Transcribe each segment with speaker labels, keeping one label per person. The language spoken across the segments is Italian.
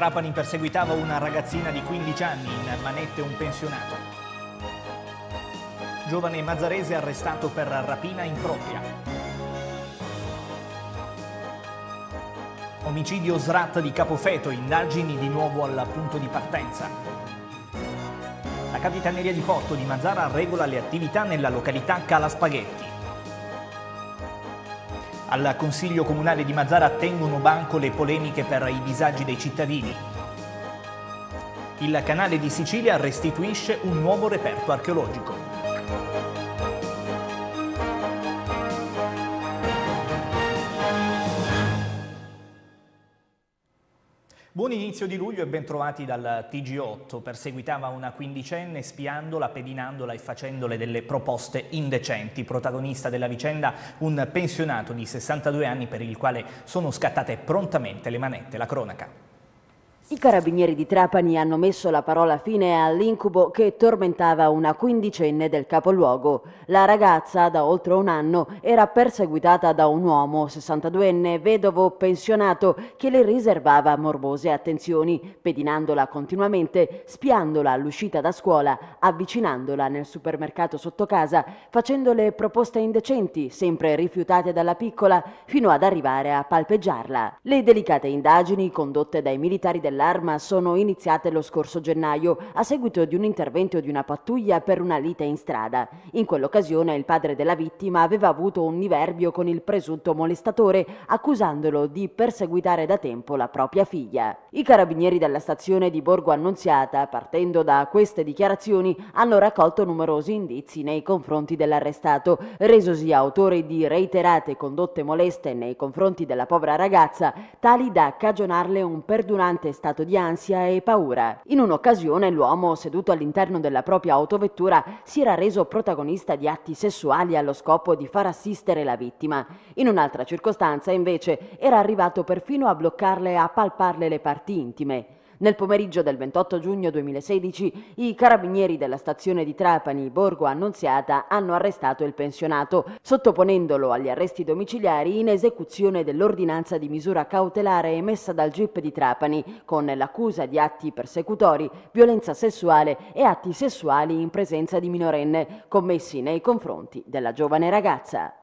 Speaker 1: Trapani perseguitava una ragazzina di 15 anni, in manette un pensionato. Giovane mazzarese arrestato per rapina impropria. Omicidio SRAT di Capofeto, indagini di nuovo al punto di partenza. La Capitaneria di Porto di Mazzara regola le attività nella località Calaspaghetti. Al Consiglio Comunale di Mazzara tengono banco le polemiche per i disagi dei cittadini. Il Canale di Sicilia restituisce un nuovo reperto archeologico. Buon inizio di luglio e bentrovati dal TG8. Perseguitava una quindicenne spiandola, pedinandola e facendole delle proposte indecenti. Protagonista della vicenda un pensionato di 62 anni per il quale sono scattate prontamente le manette. La cronaca.
Speaker 2: I carabinieri di Trapani hanno messo la parola fine all'incubo che tormentava una quindicenne del capoluogo. La ragazza, da oltre un anno, era perseguitata da un uomo, 62enne, vedovo pensionato, che le riservava morbose attenzioni, pedinandola continuamente, spiandola all'uscita da scuola, avvicinandola nel supermercato sotto casa, facendole proposte indecenti, sempre rifiutate dalla piccola, fino ad arrivare a palpeggiarla. Le delicate indagini condotte dai militari della dell'arma sono iniziate lo scorso gennaio a seguito di un intervento di una pattuglia per una lite in strada. In quell'occasione il padre della vittima aveva avuto un diverbio con il presunto molestatore accusandolo di perseguitare da tempo la propria figlia. I carabinieri della stazione di Borgo Annunziata, partendo da queste dichiarazioni, hanno raccolto numerosi indizi nei confronti dell'arrestato, resosi autore di reiterate condotte moleste nei confronti della povera ragazza, tali da cagionarle un perdurante stato stato di ansia e paura. In un'occasione l'uomo, seduto all'interno della propria autovettura, si era reso protagonista di atti sessuali allo scopo di far assistere la vittima. In un'altra circostanza, invece, era arrivato perfino a bloccarle e a palparle le parti intime. Nel pomeriggio del 28 giugno 2016 i carabinieri della stazione di Trapani Borgo Annunziata hanno arrestato il pensionato, sottoponendolo agli arresti domiciliari in esecuzione dell'ordinanza di misura cautelare emessa dal GIP di Trapani, con l'accusa di atti persecutori, violenza sessuale e atti sessuali in presenza di minorenne commessi nei confronti della giovane ragazza.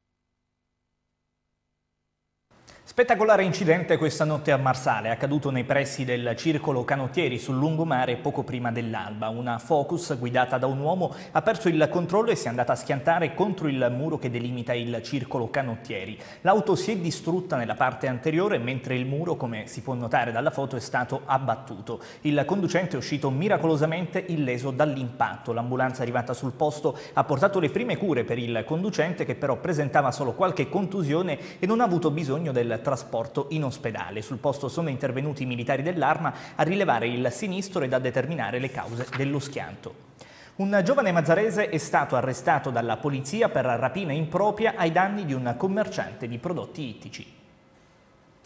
Speaker 1: Spettacolare incidente questa notte a Marsale, accaduto nei pressi del circolo canottieri sul lungomare poco prima dell'alba. Una Focus guidata da un uomo ha perso il controllo e si è andata a schiantare contro il muro che delimita il circolo canottieri. L'auto si è distrutta nella parte anteriore mentre il muro, come si può notare dalla foto, è stato abbattuto. Il conducente è uscito miracolosamente illeso dall'impatto. L'ambulanza arrivata sul posto ha portato le prime cure per il conducente che però presentava solo qualche contusione e non ha avuto bisogno del trasporto in ospedale. Sul posto sono intervenuti i militari dell'arma a rilevare il sinistro ed a determinare le cause dello schianto. Un giovane mazzarese è stato arrestato dalla polizia per rapina impropria ai danni di un commerciante di prodotti ittici.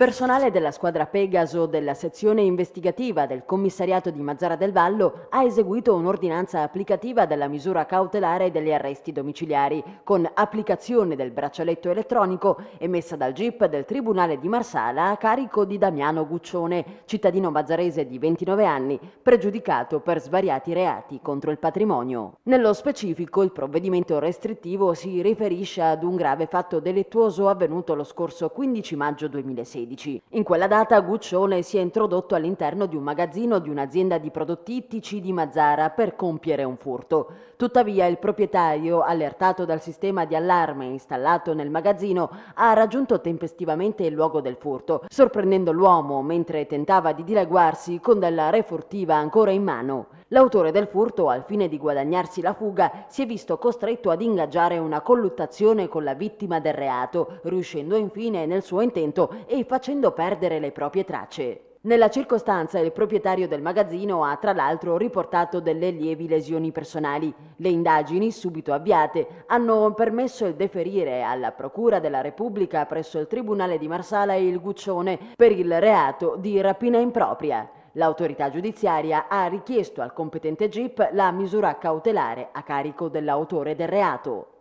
Speaker 2: Personale della squadra Pegaso della sezione investigativa del commissariato di Mazzara del Vallo ha eseguito un'ordinanza applicativa della misura cautelare degli arresti domiciliari con applicazione del braccialetto elettronico emessa dal GIP del Tribunale di Marsala a carico di Damiano Guccione, cittadino mazzarese di 29 anni, pregiudicato per svariati reati contro il patrimonio. Nello specifico il provvedimento restrittivo si riferisce ad un grave fatto delettuoso avvenuto lo scorso 15 maggio 2016 2016. In quella data Guccione si è introdotto all'interno di un magazzino di un'azienda di prodotti ittici di Mazzara per compiere un furto. Tuttavia il proprietario, allertato dal sistema di allarme installato nel magazzino, ha raggiunto tempestivamente il luogo del furto, sorprendendo l'uomo mentre tentava di dileguarsi con della refurtiva ancora in mano. L'autore del furto, al fine di guadagnarsi la fuga, si è visto costretto ad ingaggiare una colluttazione con la vittima del reato, riuscendo infine nel suo intento e facendo facendo perdere le proprie tracce. Nella circostanza il proprietario del magazzino ha tra l'altro riportato delle lievi lesioni personali. Le indagini subito avviate hanno permesso il deferire alla Procura della Repubblica presso il Tribunale di Marsala il Guccione per il reato di rapina impropria. L'autorità giudiziaria ha richiesto al competente GIP la misura cautelare a carico dell'autore del reato.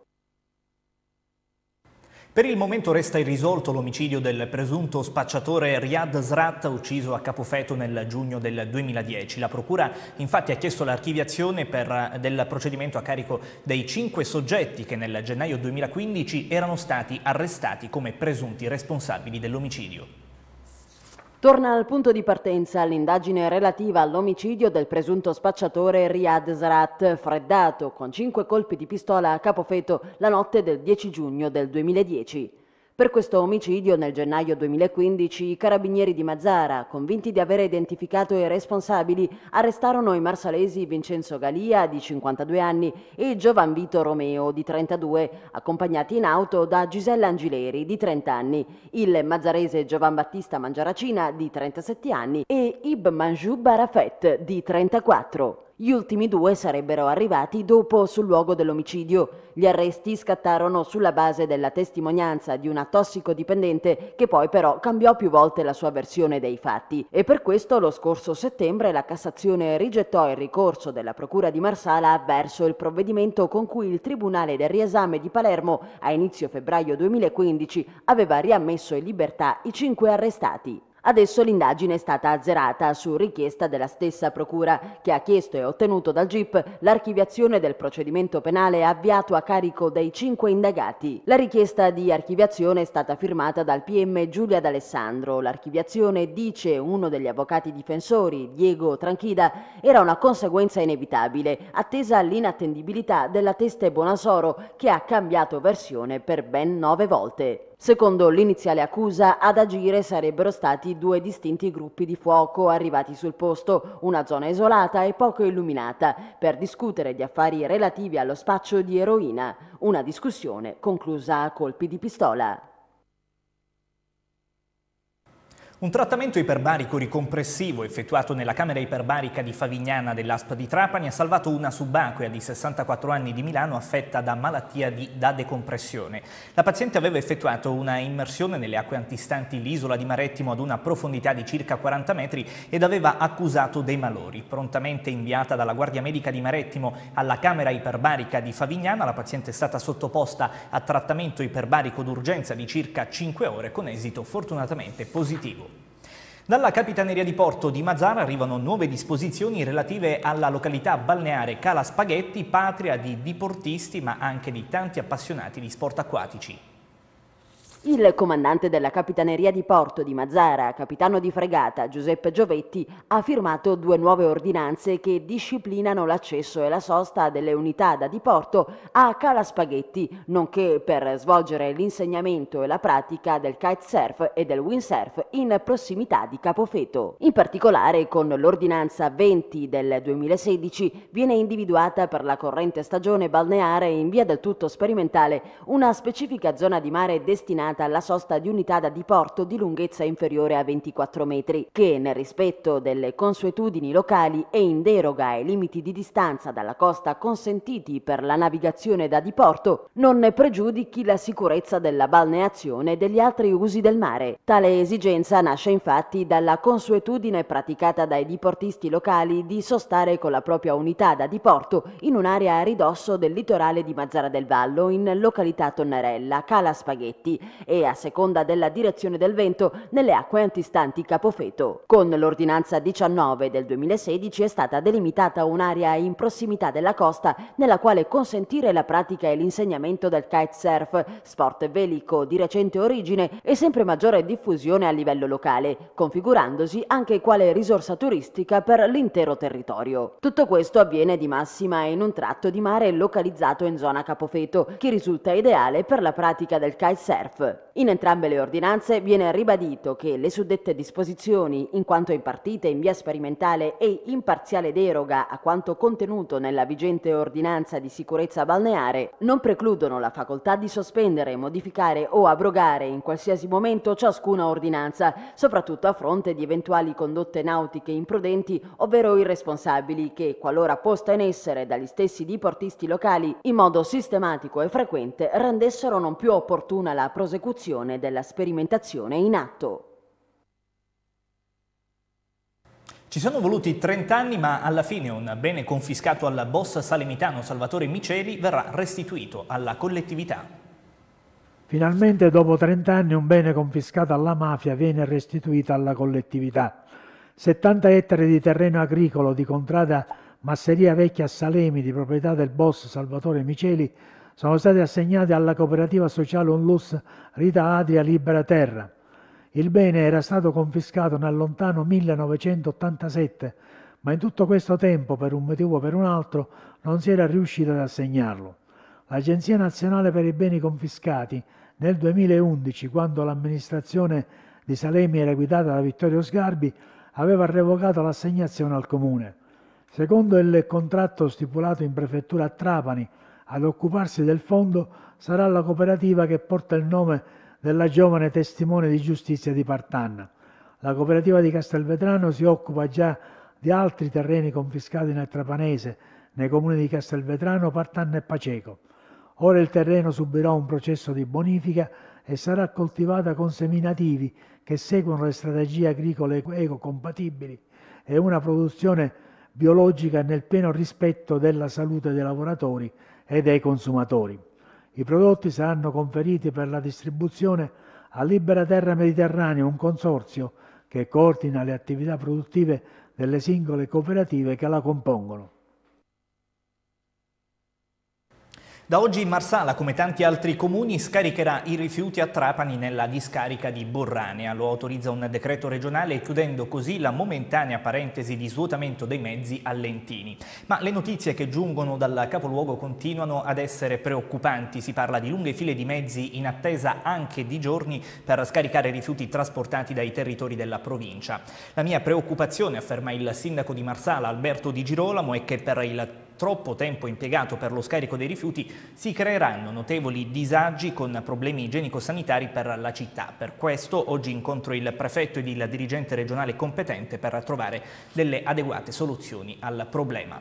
Speaker 1: Per il momento resta irrisolto l'omicidio del presunto spacciatore Riyad Srat ucciso a Capofeto nel giugno del 2010. La Procura infatti ha chiesto l'archiviazione del procedimento a carico dei cinque soggetti che nel gennaio 2015 erano stati arrestati come presunti responsabili dell'omicidio.
Speaker 2: Torna al punto di partenza l'indagine relativa all'omicidio del presunto spacciatore Riyad Zarat, freddato con cinque colpi di pistola a capofeto la notte del 10 giugno del 2010. Per questo omicidio, nel gennaio 2015, i carabinieri di Mazzara, convinti di avere identificato i responsabili, arrestarono i marsalesi Vincenzo Galia, di 52 anni, e Giovan Vito Romeo, di 32, accompagnati in auto da Gisella Angileri, di 30 anni, il mazzarese Giovan Battista Mangiaracina, di 37 anni, e Ib Manjou Barafet, di 34. Gli ultimi due sarebbero arrivati dopo sul luogo dell'omicidio. Gli arresti scattarono sulla base della testimonianza di una tossicodipendente che poi però cambiò più volte la sua versione dei fatti e per questo lo scorso settembre la Cassazione rigettò il ricorso della Procura di Marsala verso il provvedimento con cui il Tribunale del riesame di Palermo a inizio febbraio 2015 aveva riammesso in libertà i cinque arrestati. Adesso l'indagine è stata azzerata su richiesta della stessa Procura che ha chiesto e ottenuto dal GIP l'archiviazione del procedimento penale avviato a carico dei cinque indagati. La richiesta di archiviazione è stata firmata dal PM Giulia D'Alessandro. L'archiviazione, dice uno degli avvocati difensori, Diego Tranchida, era una conseguenza inevitabile, attesa l'inattendibilità della teste Bonasoro che ha cambiato versione per ben nove volte. Secondo l'iniziale accusa, ad agire sarebbero stati due distinti gruppi di fuoco arrivati sul posto, una zona isolata e poco illuminata, per discutere di affari relativi allo spaccio di eroina, una discussione conclusa a colpi di pistola.
Speaker 1: Un trattamento iperbarico ricompressivo effettuato nella camera iperbarica di Favignana dell'ASP di Trapani ha salvato una subacquea di 64 anni di Milano affetta da malattia di, da decompressione. La paziente aveva effettuato una immersione nelle acque antistanti l'isola di Marettimo ad una profondità di circa 40 metri ed aveva accusato dei malori. Prontamente inviata dalla Guardia Medica di Marettimo alla camera iperbarica di Favignana, la paziente è stata sottoposta a trattamento iperbarico d'urgenza di circa 5 ore con esito fortunatamente positivo. Dalla Capitaneria di Porto di Mazara arrivano nuove disposizioni relative alla località balneare Cala Spaghetti, patria di diportisti ma anche di tanti appassionati di sport acquatici.
Speaker 2: Il comandante della Capitaneria di Porto di Mazzara, capitano di fregata Giuseppe Giovetti, ha firmato due nuove ordinanze che disciplinano l'accesso e la sosta delle unità da diporto a Cala Spaghetti, nonché per svolgere l'insegnamento e la pratica del kitesurf e del windsurf in prossimità di Capofeto. In particolare, con l'ordinanza 20 del 2016 viene individuata per la corrente stagione balneare in via del tutto sperimentale una specifica zona di mare destinata destinata alla sosta di unità da diporto di lunghezza inferiore a 24 metri, che nel rispetto delle consuetudini locali e in deroga ai limiti di distanza dalla costa consentiti per la navigazione da diporto, non ne pregiudichi la sicurezza della balneazione e degli altri usi del mare. Tale esigenza nasce infatti dalla consuetudine praticata dai diportisti locali di sostare con la propria unità da diporto in un'area a ridosso del litorale di Mazzara del Vallo in località Tonnarella, Cala Spaghetti, e, a seconda della direzione del vento, nelle acque antistanti Capofeto. Con l'ordinanza 19 del 2016 è stata delimitata un'area in prossimità della costa nella quale consentire la pratica e l'insegnamento del kitesurf, sport velico di recente origine e sempre maggiore diffusione a livello locale, configurandosi anche quale risorsa turistica per l'intero territorio. Tutto questo avviene di massima in un tratto di mare localizzato in zona Capofeto, che risulta ideale per la pratica del kitesurf. In entrambe le ordinanze viene ribadito che le suddette disposizioni, in quanto impartite in via sperimentale e in parziale deroga a quanto contenuto nella vigente ordinanza di sicurezza balneare, non precludono la facoltà di sospendere, modificare o abrogare in qualsiasi momento ciascuna ordinanza, soprattutto a fronte di eventuali condotte nautiche imprudenti, ovvero irresponsabili, che, qualora posta in essere dagli stessi diportisti locali, in modo sistematico e frequente rendessero non più opportuna la prosecuzione prosecuzione della sperimentazione in atto.
Speaker 1: Ci sono voluti 30 anni, ma alla fine un bene confiscato al boss salemitano Salvatore Miceli verrà restituito alla collettività.
Speaker 3: Finalmente dopo 30 anni un bene confiscato alla mafia viene restituito alla collettività. 70 ettari di terreno agricolo di contrada Masseria Vecchia a Salemi di proprietà del boss Salvatore Miceli sono stati assegnati alla cooperativa sociale Onlus Rita Adria Libera Terra. Il bene era stato confiscato nel lontano 1987, ma in tutto questo tempo, per un motivo o per un altro, non si era riuscita ad assegnarlo. L'Agenzia Nazionale per i Beni Confiscati, nel 2011, quando l'amministrazione di Salemi era guidata da Vittorio Sgarbi, aveva revocato l'assegnazione al comune. Secondo il contratto stipulato in prefettura a Trapani ad occuparsi del fondo sarà la cooperativa che porta il nome della giovane testimone di giustizia di Partanna. La cooperativa di Castelvetrano si occupa già di altri terreni confiscati nel Trapanese, nei comuni di Castelvetrano, Partanna e Paceco. Ora il terreno subirà un processo di bonifica e sarà coltivata con seminativi che seguono le strategie agricole ecocompatibili e una produzione biologica nel pieno rispetto della salute dei lavoratori e dei consumatori. I prodotti saranno conferiti per la distribuzione a Libera Terra Mediterranea, un consorzio che coordina le attività produttive delle singole cooperative che la compongono.
Speaker 1: Da oggi Marsala, come tanti altri comuni, scaricherà i rifiuti a Trapani nella discarica di Borranea. Lo autorizza un decreto regionale chiudendo così la momentanea parentesi di svuotamento dei mezzi a Lentini. Ma le notizie che giungono dal capoluogo continuano ad essere preoccupanti. Si parla di lunghe file di mezzi in attesa anche di giorni per scaricare rifiuti trasportati dai territori della provincia. La mia preoccupazione, afferma il sindaco di Marsala Alberto Di Girolamo, è che per il troppo tempo impiegato per lo scarico dei rifiuti, si creeranno notevoli disagi con problemi igienico-sanitari per la città. Per questo oggi incontro il prefetto ed il dirigente regionale competente per trovare delle adeguate soluzioni al problema.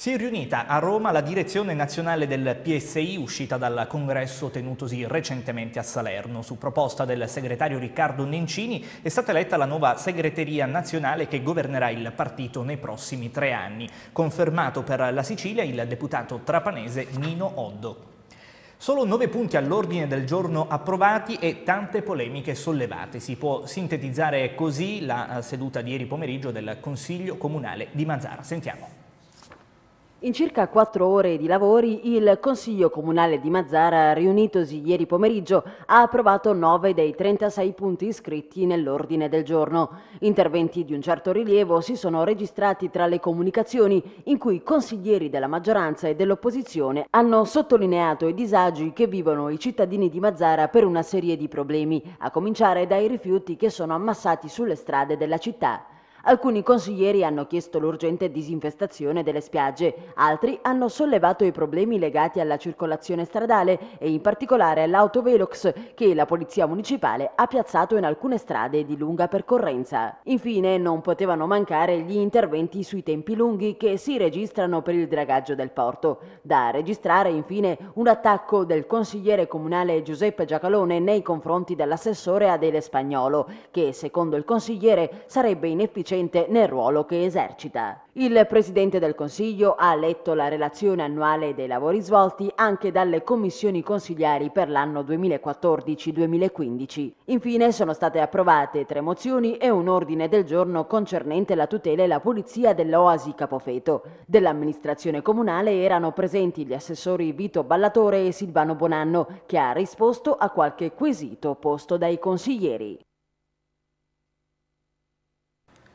Speaker 1: Si è riunita a Roma la direzione nazionale del PSI uscita dal congresso tenutosi recentemente a Salerno. Su proposta del segretario Riccardo Nencini è stata eletta la nuova segreteria nazionale che governerà il partito nei prossimi tre anni. Confermato per la Sicilia il deputato trapanese Nino Oddo. Solo nove punti all'ordine del giorno approvati e tante polemiche sollevate. Si può sintetizzare così la eh, seduta di ieri pomeriggio del Consiglio Comunale di Mazzara. Sentiamo.
Speaker 2: In circa quattro ore di lavori il Consiglio Comunale di Mazzara, riunitosi ieri pomeriggio, ha approvato nove dei 36 punti iscritti nell'ordine del giorno. Interventi di un certo rilievo si sono registrati tra le comunicazioni in cui consiglieri della maggioranza e dell'opposizione hanno sottolineato i disagi che vivono i cittadini di Mazzara per una serie di problemi, a cominciare dai rifiuti che sono ammassati sulle strade della città. Alcuni consiglieri hanno chiesto l'urgente disinfestazione delle spiagge, altri hanno sollevato i problemi legati alla circolazione stradale e in particolare all'autovelox che la Polizia Municipale ha piazzato in alcune strade di lunga percorrenza. Infine non potevano mancare gli interventi sui tempi lunghi che si registrano per il dragaggio del porto. Da registrare infine un attacco del consigliere comunale Giuseppe Giacalone nei confronti dell'assessore Adele Spagnolo che secondo il consigliere sarebbe inefficiente efficiente nel ruolo che esercita. Il Presidente del Consiglio ha letto la relazione annuale dei lavori svolti anche dalle commissioni consigliari per l'anno 2014-2015. Infine sono state approvate tre mozioni e un ordine del giorno concernente la tutela e la pulizia dell'Oasi Capofeto. Dell'amministrazione comunale erano presenti gli assessori Vito Ballatore e Silvano Bonanno, che ha risposto a qualche quesito posto dai consiglieri.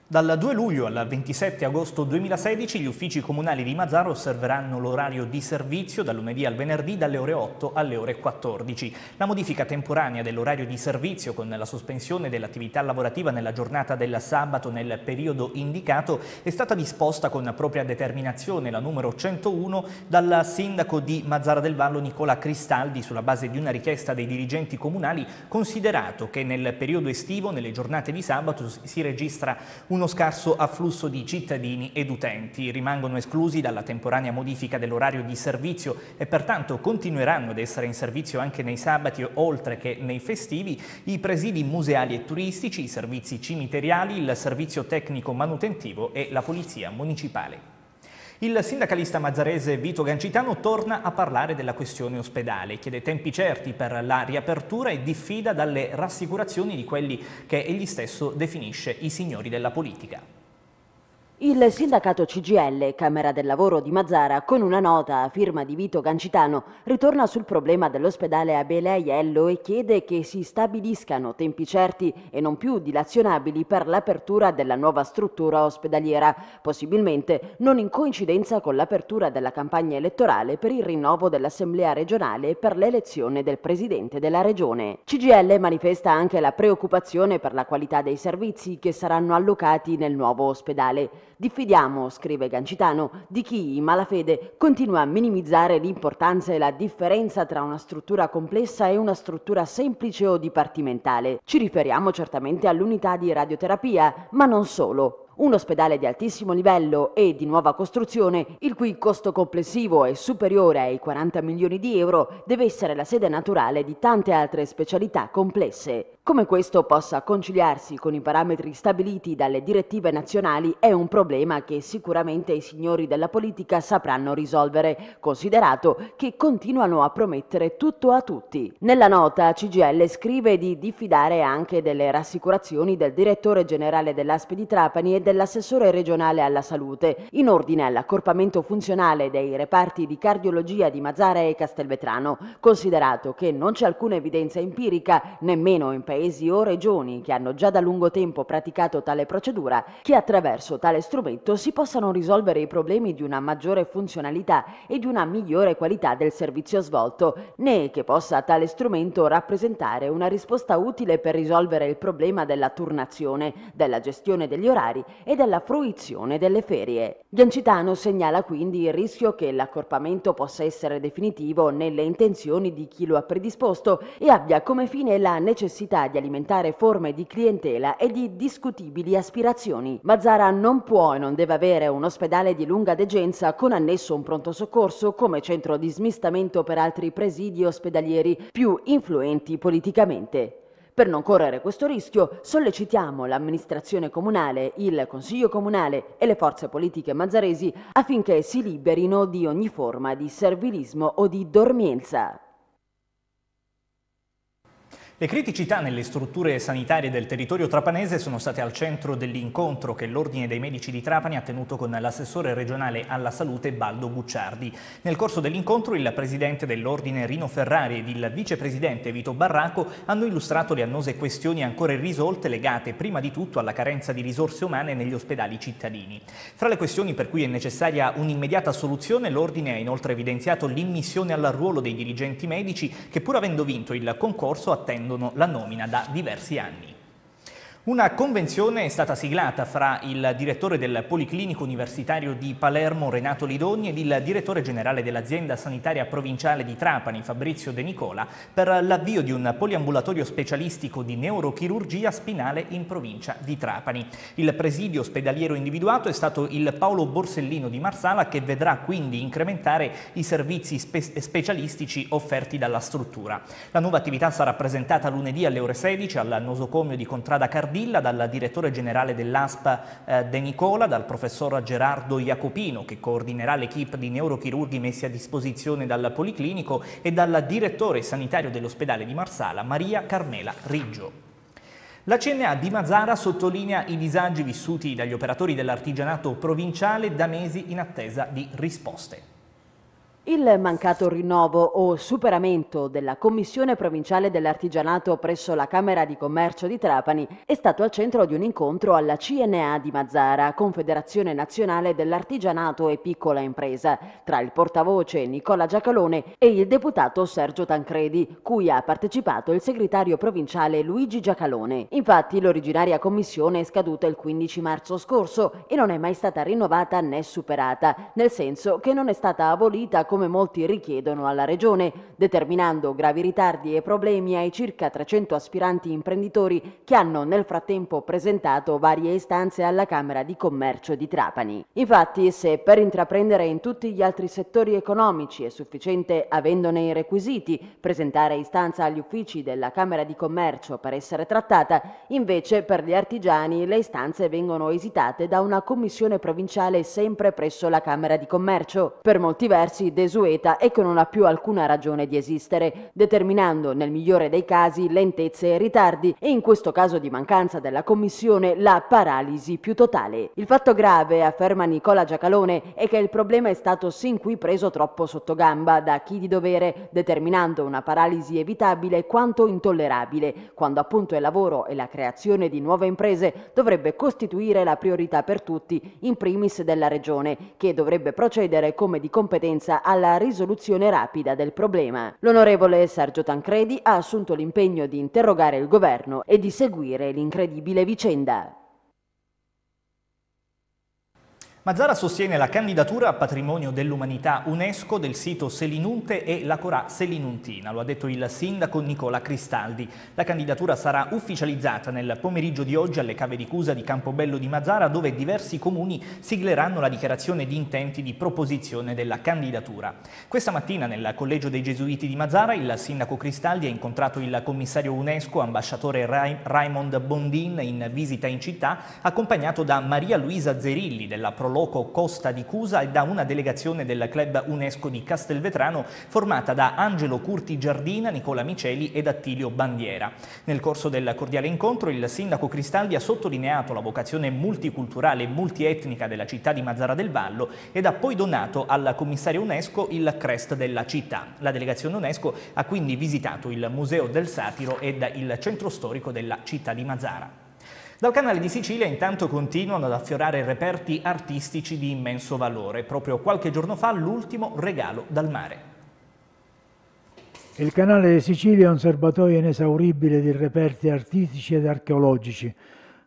Speaker 1: Dal 2 luglio al 27 agosto 2016 gli uffici comunali di Mazzaro osserveranno l'orario di servizio dal lunedì al venerdì dalle ore 8 alle ore 14. La modifica temporanea dell'orario di servizio con la sospensione dell'attività lavorativa nella giornata del sabato nel periodo indicato è stata disposta con propria determinazione la numero 101 dal sindaco di Mazzara del Vallo Nicola Cristaldi sulla base di una richiesta dei dirigenti comunali considerato che nel periodo estivo, nelle giornate di sabato, si registra un uno scarso afflusso di cittadini ed utenti. Rimangono esclusi dalla temporanea modifica dell'orario di servizio e pertanto continueranno ad essere in servizio anche nei sabati oltre che nei festivi i presidi museali e turistici, i servizi cimiteriali, il servizio tecnico manutentivo e la polizia municipale. Il sindacalista mazzarese Vito Gancitano torna a parlare della questione ospedale, chiede tempi certi per la riapertura e diffida dalle rassicurazioni di quelli che egli stesso definisce i signori della politica.
Speaker 2: Il sindacato CGL, Camera del Lavoro di Mazzara, con una nota a firma di Vito Gancitano, ritorna sul problema dell'ospedale a Beleiello e chiede che si stabiliscano tempi certi e non più dilazionabili per l'apertura della nuova struttura ospedaliera, possibilmente non in coincidenza con l'apertura della campagna elettorale per il rinnovo dell'Assemblea regionale e per l'elezione del Presidente della Regione. CGL manifesta anche la preoccupazione per la qualità dei servizi che saranno allocati nel nuovo ospedale. Diffidiamo, scrive Gancitano, di chi in malafede continua a minimizzare l'importanza e la differenza tra una struttura complessa e una struttura semplice o dipartimentale. Ci riferiamo certamente all'unità di radioterapia, ma non solo un ospedale di altissimo livello e di nuova costruzione, il cui costo complessivo è superiore ai 40 milioni di euro, deve essere la sede naturale di tante altre specialità complesse. Come questo possa conciliarsi con i parametri stabiliti dalle direttive nazionali è un problema che sicuramente i signori della politica sapranno risolvere, considerato che continuano a promettere tutto a tutti. Nella nota CGL scrive di diffidare anche delle rassicurazioni del direttore generale dell'ASPI di Trapani e dell'assessore regionale alla salute in ordine all'accorpamento funzionale dei reparti di cardiologia di Mazzara e Castelvetrano, considerato che non c'è alcuna evidenza empirica, nemmeno in paesi o regioni che hanno già da lungo tempo praticato tale procedura, che attraverso tale strumento si possano risolvere i problemi di una maggiore funzionalità e di una migliore qualità del servizio svolto, né che possa tale strumento rappresentare una risposta utile per risolvere il problema della turnazione, della gestione degli orari e della fruizione delle ferie. Giancitano segnala quindi il rischio che l'accorpamento possa essere definitivo nelle intenzioni di chi lo ha predisposto e abbia come fine la necessità di alimentare forme di clientela e di discutibili aspirazioni. Mazzara non può e non deve avere un ospedale di lunga degenza con annesso un pronto soccorso come centro di smistamento per altri presidi ospedalieri più influenti politicamente. Per non correre questo rischio, sollecitiamo l'amministrazione comunale, il Consiglio comunale e le forze politiche mazzaresi affinché si liberino di ogni forma di servilismo o di dormienza.
Speaker 1: Le criticità nelle strutture sanitarie del territorio trapanese sono state al centro dell'incontro che l'Ordine dei Medici di Trapani ha tenuto con l'assessore regionale alla salute Baldo Bucciardi. Nel corso dell'incontro il presidente dell'Ordine Rino Ferrari ed il vicepresidente Vito Barraco hanno illustrato le annose questioni ancora irrisolte legate prima di tutto alla carenza di risorse umane negli ospedali cittadini. Fra le questioni per cui è necessaria un'immediata soluzione l'Ordine ha inoltre evidenziato l'immissione al ruolo dei dirigenti medici che pur avendo vinto il concorso attende attendono la nomina da diversi anni. Una convenzione è stata siglata fra il direttore del Policlinico Universitario di Palermo Renato Lidoni, ed il direttore generale dell'azienda sanitaria provinciale di Trapani Fabrizio De Nicola per l'avvio di un poliambulatorio specialistico di neurochirurgia spinale in provincia di Trapani. Il presidio ospedaliero individuato è stato il Paolo Borsellino di Marsala che vedrà quindi incrementare i servizi spe specialistici offerti dalla struttura. La nuova attività sarà presentata lunedì alle ore 16 al nosocomio di Contrada Cardone Ardilla, dal direttore generale dell'ASPA eh, De Nicola, dal professor Gerardo Jacopino che coordinerà l'equipe di neurochirurghi messi a disposizione dal Policlinico e dal direttore sanitario dell'ospedale di Marsala Maria Carmela Riggio. La CNA di Mazzara sottolinea i disagi vissuti dagli operatori dell'artigianato provinciale da mesi in attesa di risposte.
Speaker 2: Il mancato rinnovo o superamento della Commissione Provinciale dell'Artigianato presso la Camera di Commercio di Trapani è stato al centro di un incontro alla CNA di Mazzara, Confederazione Nazionale dell'Artigianato e Piccola Impresa, tra il portavoce Nicola Giacalone e il deputato Sergio Tancredi, cui ha partecipato il segretario provinciale Luigi Giacalone. Infatti l'originaria commissione è scaduta il 15 marzo scorso e non è mai stata rinnovata né superata, nel senso che non è stata abolita con come molti richiedono alla Regione, determinando gravi ritardi e problemi ai circa 300 aspiranti imprenditori che hanno nel frattempo presentato varie istanze alla Camera di Commercio di Trapani. Infatti, se per intraprendere in tutti gli altri settori economici è sufficiente, avendone i requisiti, presentare istanza agli uffici della Camera di Commercio per essere trattata, invece per gli artigiani le istanze vengono esitate da una commissione provinciale sempre presso la Camera di Commercio. Per molti versi desueta e che non ha più alcuna ragione di esistere, determinando nel migliore dei casi lentezze e ritardi e in questo caso di mancanza della Commissione la paralisi più totale. Il fatto grave, afferma Nicola Giacalone, è che il problema è stato sin qui preso troppo sotto gamba da chi di dovere, determinando una paralisi evitabile quanto intollerabile, quando appunto il lavoro e la creazione di nuove imprese dovrebbe costituire la priorità per tutti, in primis della Regione, che dovrebbe procedere come di competenza alla alla risoluzione rapida del problema. L'onorevole Sergio Tancredi ha assunto l'impegno di interrogare il governo e di seguire l'incredibile vicenda.
Speaker 1: Mazzara sostiene la candidatura a patrimonio dell'umanità UNESCO del sito Selinunte e la Corà Selinuntina, lo ha detto il sindaco Nicola Cristaldi. La candidatura sarà ufficializzata nel pomeriggio di oggi alle cave di Cusa di Campobello di Mazzara dove diversi comuni sigleranno la dichiarazione di intenti di proposizione della candidatura. Questa mattina nel Collegio dei Gesuiti di Mazzara il sindaco Cristaldi ha incontrato il commissario UNESCO, ambasciatore Raimond Bondin in visita in città, accompagnato da Maria Luisa Zerilli della Prologia Loco Costa di Cusa e da una delegazione del club UNESCO di Castelvetrano formata da Angelo Curti Giardina, Nicola Miceli ed Attilio Bandiera. Nel corso del cordiale incontro il sindaco Cristaldi ha sottolineato la vocazione multiculturale e multietnica della città di Mazzara del Vallo ed ha poi donato al commissario UNESCO il crest della città. La delegazione UNESCO ha quindi visitato il Museo del Satiro ed il centro storico della città di Mazzara. Dal canale di Sicilia intanto continuano ad affiorare reperti artistici di immenso valore, proprio qualche giorno fa l'ultimo regalo dal mare.
Speaker 3: Il canale di Sicilia è un serbatoio inesauribile di reperti artistici ed archeologici.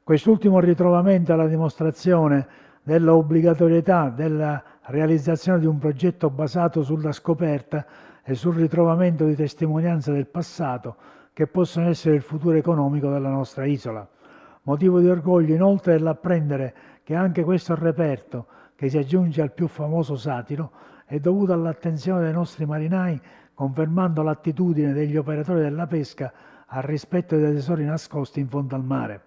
Speaker 3: Quest'ultimo ritrovamento è la dimostrazione della obbligatorietà della realizzazione di un progetto basato sulla scoperta e sul ritrovamento di testimonianze del passato che possono essere il futuro economico della nostra isola. Motivo di orgoglio inoltre è l'apprendere che anche questo reperto, che si aggiunge al più famoso satiro, è dovuto all'attenzione dei nostri marinai, confermando l'attitudine degli operatori della pesca al rispetto dei tesori nascosti in fondo al mare.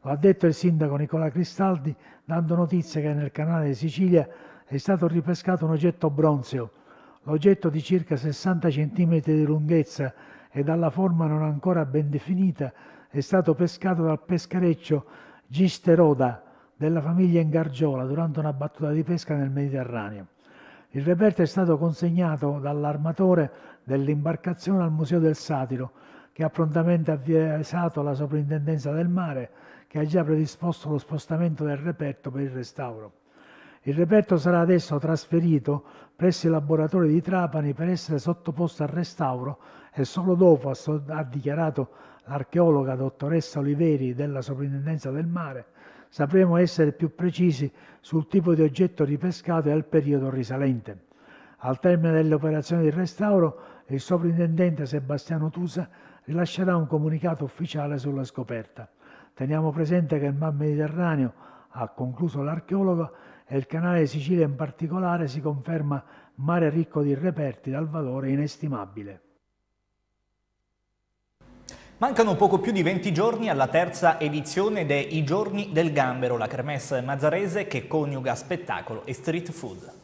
Speaker 3: Lo ha detto il sindaco Nicola Cristaldi, dando notizia che nel canale di Sicilia è stato ripescato un oggetto bronzeo. L'oggetto di circa 60 cm di lunghezza e dalla forma non ancora ben definita è stato pescato dal peschereccio Gisteroda della famiglia Ingargiola durante una battuta di pesca nel Mediterraneo. Il reperto è stato consegnato dall'armatore dell'imbarcazione al Museo del Satiro, che ha prontamente avvisato la soprintendenza del mare, che ha già predisposto lo spostamento del reperto per il restauro. Il reperto sarà adesso trasferito presso il laboratorio di Trapani per essere sottoposto al restauro e solo dopo, ha dichiarato l'archeologa dottoressa Oliveri della Soprintendenza del Mare, sapremo essere più precisi sul tipo di oggetto ripescato e al periodo risalente. Al termine delle operazioni di restauro, il soprintendente Sebastiano Tusa rilascerà un comunicato ufficiale sulla scoperta. Teniamo presente che il Mar Mediterraneo, ha concluso l'archeologo, e il canale di Sicilia in particolare si conferma mare ricco di reperti dal valore inestimabile.
Speaker 1: Mancano poco più di 20 giorni alla terza edizione dei I Giorni del Gambero, la cremessa mazzarese che coniuga spettacolo e street food.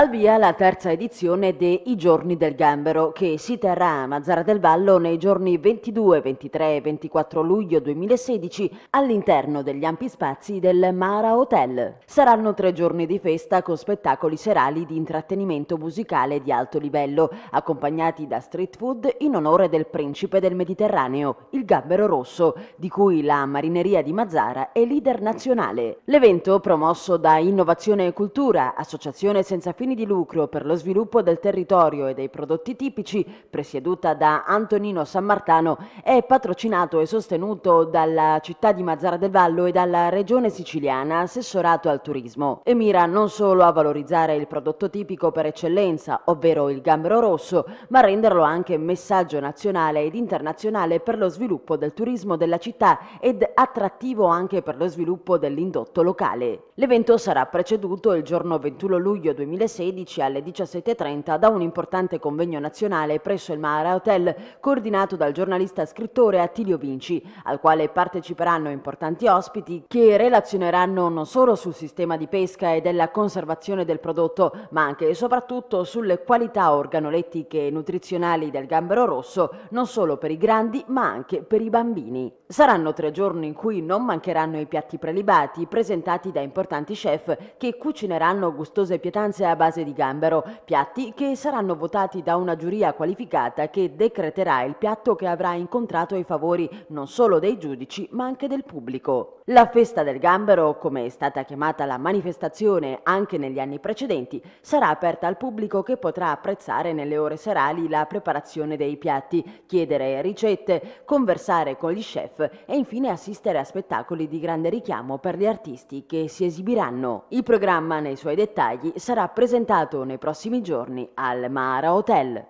Speaker 2: Al via la terza edizione dei Giorni del Gambero che si terrà a Mazzara del Vallo nei giorni 22, 23 e 24 luglio 2016 all'interno degli ampi spazi del Mara Hotel. Saranno tre giorni di festa con spettacoli serali di intrattenimento musicale di alto livello, accompagnati da street food in onore del principe del Mediterraneo, il Gambero Rosso, di cui la marineria di Mazzara è leader nazionale. L'evento promosso da Innovazione e Cultura, associazione senza fini fini di lucro per lo sviluppo del territorio e dei prodotti tipici, presieduta da Antonino San Martano, è patrocinato e sostenuto dalla città di Mazzara del Vallo e dalla regione siciliana, assessorato al turismo, e mira non solo a valorizzare il prodotto tipico per eccellenza, ovvero il gambero rosso, ma a renderlo anche messaggio nazionale ed internazionale per lo sviluppo del turismo della città ed attrattivo anche per lo sviluppo dell'indotto locale. L'evento sarà preceduto il giorno 21 luglio 2016 16 alle 17.30 da un importante convegno nazionale presso il Mara Hotel, coordinato dal giornalista scrittore Attilio Vinci, al quale parteciperanno importanti ospiti che relazioneranno non solo sul sistema di pesca e della conservazione del prodotto, ma anche e soprattutto sulle qualità organolettiche e nutrizionali del gambero rosso, non solo per i grandi ma anche per i bambini. Saranno tre giorni in cui non mancheranno i piatti prelibati presentati da importanti chef che cucineranno gustose pietanze a base di gambero, piatti che saranno votati da una giuria qualificata che decreterà il piatto che avrà incontrato i favori non solo dei giudici ma anche del pubblico. La festa del gambero, come è stata chiamata la manifestazione anche negli anni precedenti, sarà aperta al pubblico che potrà apprezzare nelle ore serali la preparazione dei piatti, chiedere ricette, conversare con gli chef e infine assistere a spettacoli di grande richiamo per gli artisti che si esibiranno. Il programma nei suoi dettagli sarà presentato presentato nei prossimi giorni al Mara Hotel.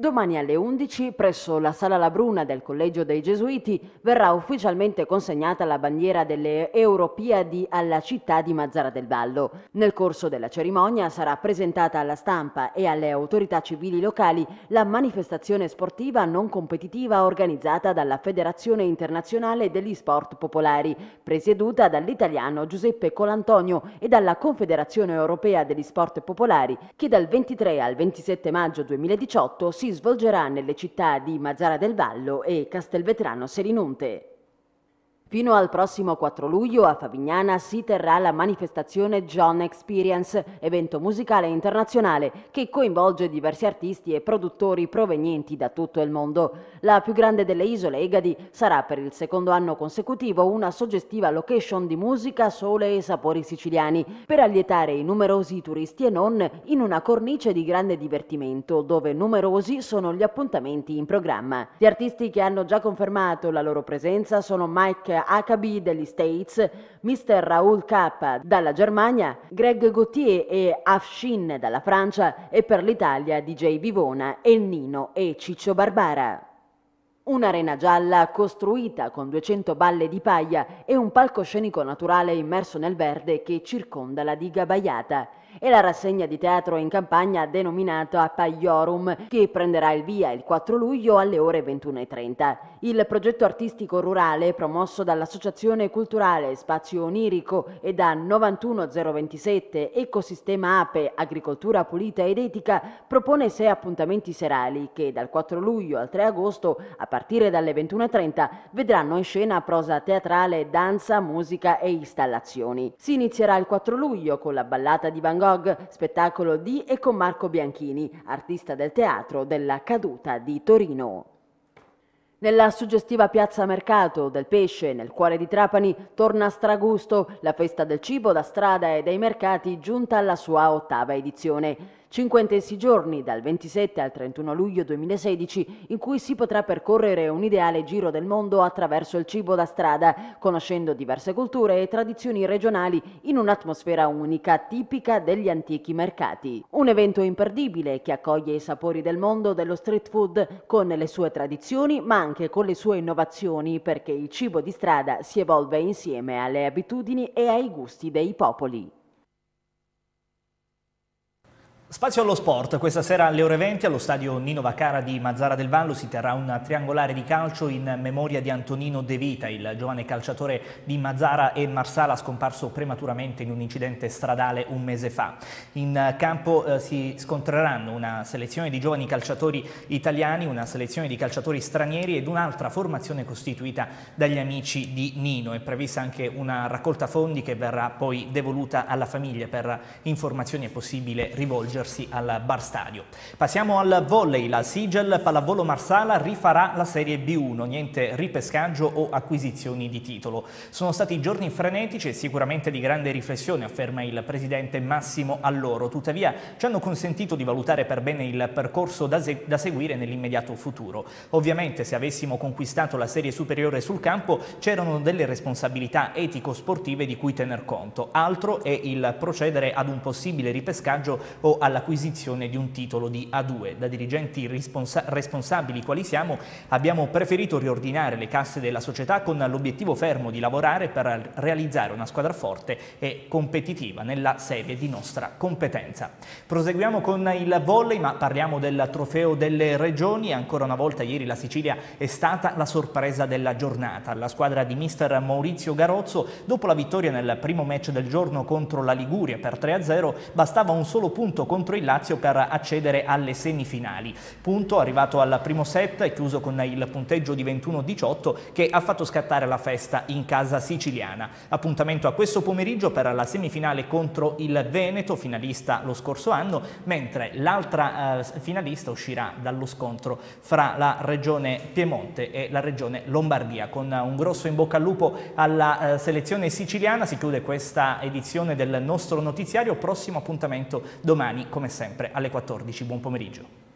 Speaker 2: Domani alle 11 presso la Sala La Bruna del Collegio dei Gesuiti verrà ufficialmente consegnata la bandiera delle Europiadi alla città di Mazzara del Vallo. Nel corso della cerimonia sarà presentata alla stampa e alle autorità civili locali la manifestazione sportiva non competitiva organizzata dalla Federazione Internazionale degli Sport Popolari, presieduta dall'italiano Giuseppe Colantonio e dalla Confederazione Europea degli Sport Popolari che dal 23 al 27 maggio 2018 si si svolgerà nelle città di Mazzara del Vallo e Castelvetrano Serinunte. Fino al prossimo 4 luglio a Favignana si terrà la manifestazione John Experience, evento musicale internazionale che coinvolge diversi artisti e produttori provenienti da tutto il mondo. La più grande delle isole Egadi sarà per il secondo anno consecutivo una suggestiva location di musica, sole e sapori siciliani, per allietare i numerosi turisti e non in una cornice di grande divertimento, dove numerosi sono gli appuntamenti in programma. Gli artisti che hanno già confermato la loro presenza sono Mike Akabi degli States, Mr. Raoul K dalla Germania, Greg Gauthier e Afshin dalla Francia e per l'Italia DJ Vivona, El Nino e Ciccio Barbara. Un'arena gialla costruita con 200 balle di paglia e un palcoscenico naturale immerso nel verde che circonda la diga Baiata e la rassegna di teatro in campagna denominata Pagliorum, che prenderà il via il 4 luglio alle ore 21.30. Il progetto artistico rurale, promosso dall'Associazione Culturale Spazio Onirico e da 91027 Ecosistema Ape Agricoltura Pulita ed Etica, propone sei appuntamenti serali che dal 4 luglio al 3 agosto, a partire dalle 21.30, vedranno in scena prosa teatrale, danza, musica e installazioni. Si inizierà il 4 luglio con la ballata di Van Gogh Fog, spettacolo di e con Marco Bianchini, artista del teatro della caduta di Torino. Nella suggestiva piazza Mercato del Pesce, nel cuore di Trapani, torna a stragusto la festa del cibo da strada e dai mercati giunta alla sua ottava edizione. 56 giorni dal 27 al 31 luglio 2016 in cui si potrà percorrere un ideale giro del mondo attraverso il cibo da strada, conoscendo diverse culture e tradizioni regionali in un'atmosfera unica tipica degli antichi mercati. Un evento imperdibile che accoglie i sapori del mondo dello street food con le sue tradizioni ma anche con le sue innovazioni perché il cibo di strada si evolve insieme alle abitudini e ai gusti dei popoli.
Speaker 1: Spazio allo sport. Questa sera alle ore 20 allo stadio Nino Vaccara di Mazzara del Vallo si terrà una triangolare di calcio in memoria di Antonino De Vita, il giovane calciatore di Mazzara e Marsala scomparso prematuramente in un incidente stradale un mese fa. In campo eh, si scontreranno una selezione di giovani calciatori italiani, una selezione di calciatori stranieri ed un'altra formazione costituita dagli amici di Nino. È prevista anche una raccolta fondi che verrà poi devoluta alla famiglia per informazioni è possibile rivolgere svolgersi al Bar Stadio. Passiamo al volley, la Sigel Pallavolo Marsala rifarà la Serie B1, niente ripescaggio o acquisizioni di titolo. Sono stati giorni frenetici e sicuramente di grande riflessione, afferma il presidente Massimo Alloro, tuttavia ci hanno consentito di valutare per bene il percorso da, se da seguire nell'immediato futuro. Ovviamente se avessimo conquistato la Serie Superiore sul campo c'erano delle responsabilità etico-sportive di cui tener conto. Altro è il procedere ad un possibile ripescaggio o ad all'acquisizione di un titolo di A2. Da dirigenti responsa responsabili quali siamo abbiamo preferito riordinare le casse della società con l'obiettivo fermo di lavorare per realizzare una squadra forte e competitiva nella serie di nostra competenza. Proseguiamo con il volley ma parliamo del trofeo delle regioni. Ancora una volta ieri la Sicilia è stata la sorpresa della giornata. La squadra di mister Maurizio Garozzo dopo la vittoria nel primo match del giorno contro la Liguria per 3-0 bastava un solo punto contro contro il Lazio per accedere alle semifinali. Punto arrivato al primo set, chiuso con il punteggio di 21-18 che ha fatto scattare la festa in casa siciliana. Appuntamento a questo pomeriggio per la semifinale contro il Veneto, finalista lo scorso anno, mentre l'altra eh, finalista uscirà dallo scontro fra la regione Piemonte e la regione Lombardia. Con un grosso in bocca al lupo alla eh, selezione siciliana si chiude questa edizione del nostro notiziario, prossimo appuntamento domani come sempre alle 14. Buon pomeriggio.